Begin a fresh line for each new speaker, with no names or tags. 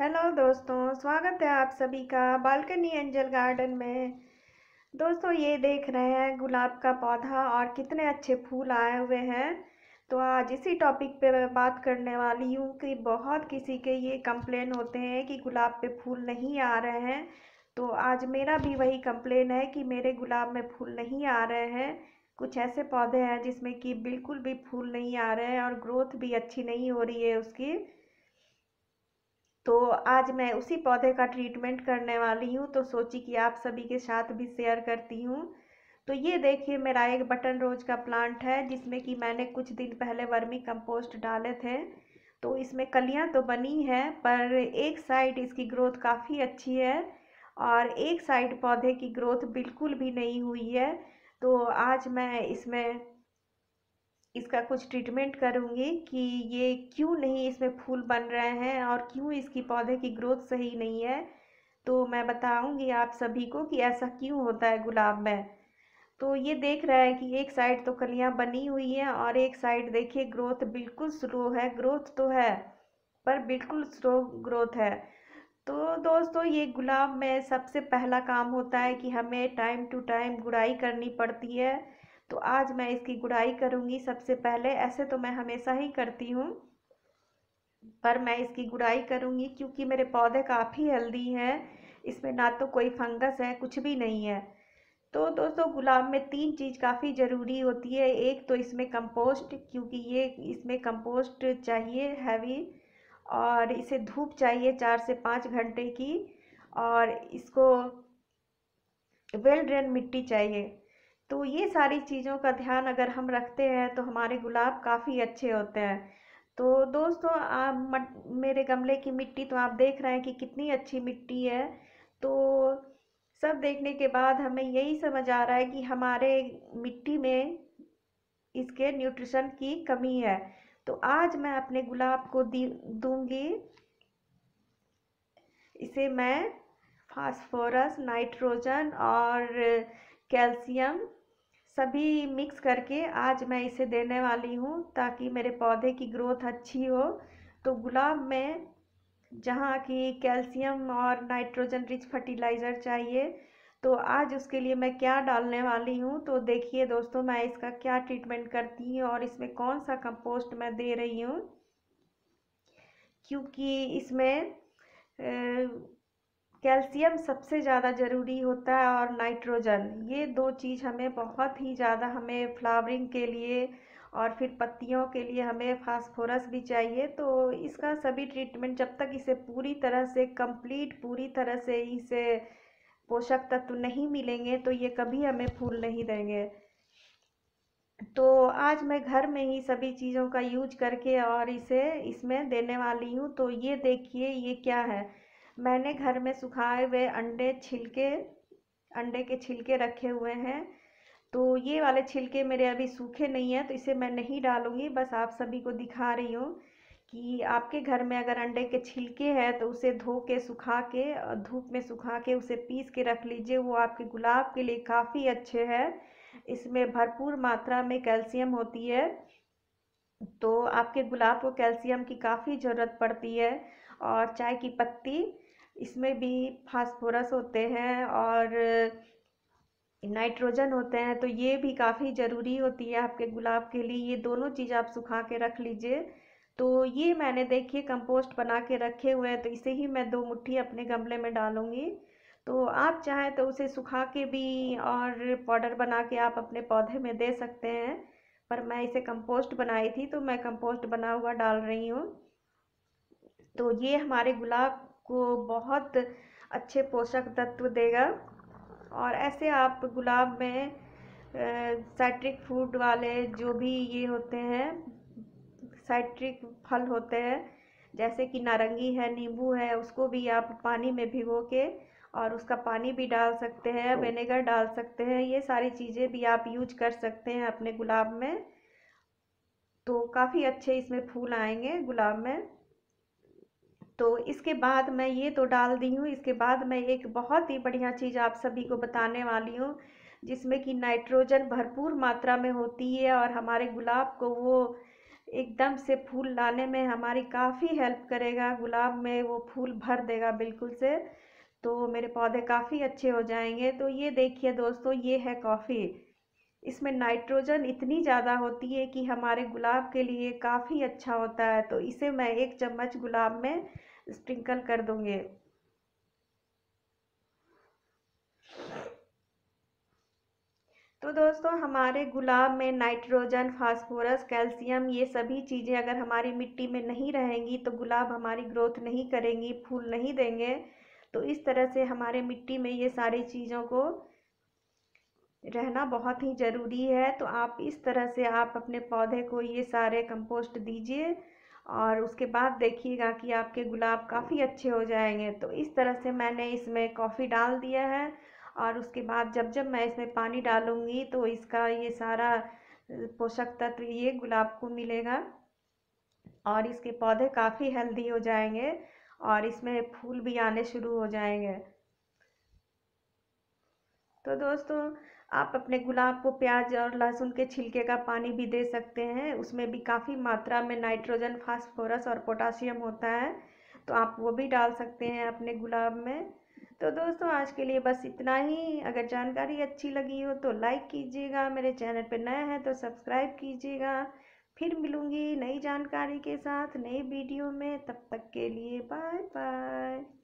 hello दोस्तों स्वागत है आप सभी का बालकनी एंजल गार्डन में दोस्तों ये देख रहे हैं गुलाब का पौधा और कितने अच्छे फूल आए हुए हैं तो आज इसी टॉपिक पे मैं बात करने वाली हूँ कि बहुत किसी के ये कंप्लेन होते हैं कि गुलाब पे फूल नहीं आ रहे हैं तो आज मेरा भी वही कंप्लेन है कि मेरे गुलाब में फूल नहीं आ रहे हैं कुछ ऐसे पौधे हैं जिसमें कि बिल्कुल भी फूल नहीं आ रहे हैं और ग्रोथ भी अच्छी नहीं हो रही है उसकी तो आज मैं उसी पौधे का ट्रीटमेंट करने वाली हूँ तो सोची कि आप सभी के साथ भी शेयर करती हूँ तो ये देखिए मेरा एक बटन रोज का प्लांट है जिसमें कि मैंने कुछ दिन पहले वर्मी कंपोस्ट डाले थे तो इसमें कलियाँ तो बनी हैं पर एक साइड इसकी ग्रोथ काफ़ी अच्छी है और एक साइड पौधे की ग्रोथ बिल्कुल भी नहीं हुई है तो आज मैं इसमें इसका कुछ ट्रीटमेंट करूँगी कि ये क्यों नहीं इसमें फूल बन रहे हैं और क्यों इसकी पौधे की ग्रोथ सही नहीं है तो मैं बताऊँगी आप सभी को कि ऐसा क्यों होता है गुलाब में तो ये देख रहा है कि एक साइड तो कलियाँ बनी हुई हैं और एक साइड देखिए ग्रोथ बिल्कुल स्लो है ग्रोथ तो है पर बिल्कुल स्लो ग्रोथ है तो दोस्तों ये गुलाब में सबसे पहला काम होता है कि हमें टाइम टू टाइम गुड़ाई करनी पड़ती है तो आज मैं इसकी गुड़ाई करूँगी सबसे पहले ऐसे तो मैं हमेशा ही करती हूँ पर मैं इसकी गुड़ाई करूँगी क्योंकि मेरे पौधे काफ़ी हेल्दी हैं इसमें ना तो कोई फंगस है कुछ भी नहीं है तो दोस्तों गुलाब में तीन चीज़ काफ़ी ज़रूरी होती है एक तो इसमें कंपोस्ट क्योंकि ये इसमें कंपोस्ट चाहिए हैवी और इसे धूप चाहिए चार से पाँच घंटे की और इसको वेल ड्रेन मिट्टी चाहिए तो ये सारी चीज़ों का ध्यान अगर हम रखते हैं तो हमारे गुलाब काफ़ी अच्छे होते हैं तो दोस्तों आप मेरे गमले की मिट्टी तो आप देख रहे हैं कि कितनी अच्छी मिट्टी है तो सब देखने के बाद हमें यही समझ आ रहा है कि हमारे मिट्टी में इसके न्यूट्रिशन की कमी है तो आज मैं अपने गुलाब को दी इसे मैं फास्फोरस नाइट्रोजन और कैल्शियम सभी मिक्स करके आज मैं इसे देने वाली हूँ ताकि मेरे पौधे की ग्रोथ अच्छी हो तो गुलाब में जहाँ की कैल्शियम और नाइट्रोजन रिच फर्टिलाइज़र चाहिए तो आज उसके लिए मैं क्या डालने वाली हूँ तो देखिए दोस्तों मैं इसका क्या ट्रीटमेंट करती हूँ और इसमें कौन सा कंपोस्ट मैं दे रही हूँ क्योंकि इसमें कैल्शियम सबसे ज़्यादा ज़रूरी होता है और नाइट्रोजन ये दो चीज़ हमें बहुत ही ज़्यादा हमें फ्लावरिंग के लिए और फिर पत्तियों के लिए हमें फास्फोरस भी चाहिए तो इसका सभी ट्रीटमेंट जब तक इसे पूरी तरह से कंप्लीट पूरी तरह से इसे पोषक तत्व नहीं मिलेंगे तो ये कभी हमें फूल नहीं देंगे तो आज मैं घर में ही सभी चीज़ों का यूज करके और इसे इसमें देने वाली हूँ तो ये देखिए ये क्या है मैंने घर में सुखाए हुए अंडे छिलके अंडे के छिलके रखे हुए हैं तो ये वाले छिलके मेरे अभी सूखे नहीं हैं तो इसे मैं नहीं डालूँगी बस आप सभी को दिखा रही हूँ कि आपके घर में अगर अंडे के छिलके हैं तो उसे धो के सुखा के धूप में सुखा के उसे पीस के रख लीजिए वो आपके गुलाब के लिए काफ़ी अच्छे हैं इसमें भरपूर मात्रा में कैल्शियम होती है तो आपके गुलाब को कैल्शियम की काफ़ी ज़रूरत पड़ती है और चाय की पत्ती इसमें भी फास्फोरस होते हैं और नाइट्रोजन होते हैं तो ये भी काफ़ी ज़रूरी होती है आपके गुलाब के लिए ये दोनों चीज़ आप सुखा के रख लीजिए तो ये मैंने देखिए कंपोस्ट बना के रखे हुए हैं तो इसे ही मैं दो मुट्ठी अपने गमले में डालूँगी तो आप चाहें तो उसे सुखा के भी और पाउडर बना के आप अपने पौधे में दे सकते हैं पर मैं इसे कंपोस्ट बनाई थी तो मैं कंपोस्ट बना हुआ डाल रही हूँ तो ये हमारे गुलाब आपको बहुत अच्छे पोषक तत्व देगा और ऐसे आप गुलाब में साइट्रिक फूड वाले जो भी ये होते हैं साइट्रिक फल होते हैं जैसे कि नारंगी है नींबू है उसको भी आप पानी में भिगो के और उसका पानी भी डाल सकते हैं विनेगर डाल सकते हैं ये सारी चीज़ें भी आप यूज कर सकते हैं अपने गुलाब में तो काफ़ी अच्छे इसमें फूल आएंगे गुलाब में तो इसके बाद मैं ये तो डाल दी हूँ इसके बाद मैं एक बहुत ही बढ़िया चीज़ आप सभी को बताने वाली हूँ जिसमें कि नाइट्रोजन भरपूर मात्रा में होती है और हमारे गुलाब को वो एकदम से फूल लाने में हमारी काफ़ी हेल्प करेगा गुलाब में वो फूल भर देगा बिल्कुल से तो मेरे पौधे काफ़ी अच्छे हो जाएंगे तो ये देखिए दोस्तों ये है कॉफ़ी इसमें नाइट्रोजन इतनी ज़्यादा होती है कि हमारे गुलाब के लिए काफ़ी अच्छा होता है तो इसे मैं एक चम्मच गुलाब में स्प्रिंकल कर दूँगी तो दोस्तों हमारे गुलाब में नाइट्रोजन फास्फोरस कैल्शियम ये सभी चीज़ें अगर हमारी मिट्टी में नहीं रहेंगी तो गुलाब हमारी ग्रोथ नहीं करेंगी फूल नहीं देंगे तो इस तरह से हमारे मिट्टी में ये सारी चीज़ों को रहना बहुत ही ज़रूरी है तो आप इस तरह से आप अपने पौधे को ये सारे कंपोस्ट दीजिए और उसके बाद देखिएगा कि आपके गुलाब काफ़ी अच्छे हो जाएंगे तो इस तरह से मैंने इसमें कॉफ़ी डाल दिया है और उसके बाद जब जब मैं इसमें पानी डालूँगी तो इसका ये सारा पोषक तत्व ये गुलाब को मिलेगा और इसके पौधे काफ़ी हेल्दी हो जाएंगे और इसमें फूल भी आने शुरू हो जाएंगे तो दोस्तों आप अपने गुलाब को प्याज और लहसुन के छिलके का पानी भी दे सकते हैं उसमें भी काफ़ी मात्रा में नाइट्रोजन फास्फोरस और पोटासियम होता है तो आप वो भी डाल सकते हैं अपने गुलाब में तो दोस्तों आज के लिए बस इतना ही अगर जानकारी अच्छी लगी हो तो लाइक कीजिएगा मेरे चैनल पर नया है तो सब्सक्राइब कीजिएगा फिर मिलूँगी नई जानकारी के साथ नई वीडियो में तब तक के लिए बाय बाय